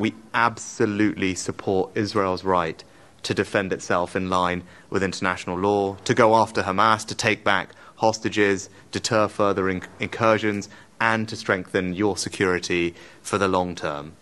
We absolutely support Israel's right to defend itself in line with international law, to go after Hamas, to take back hostages, deter further inc- incursions, and to strengthen your security for the long term.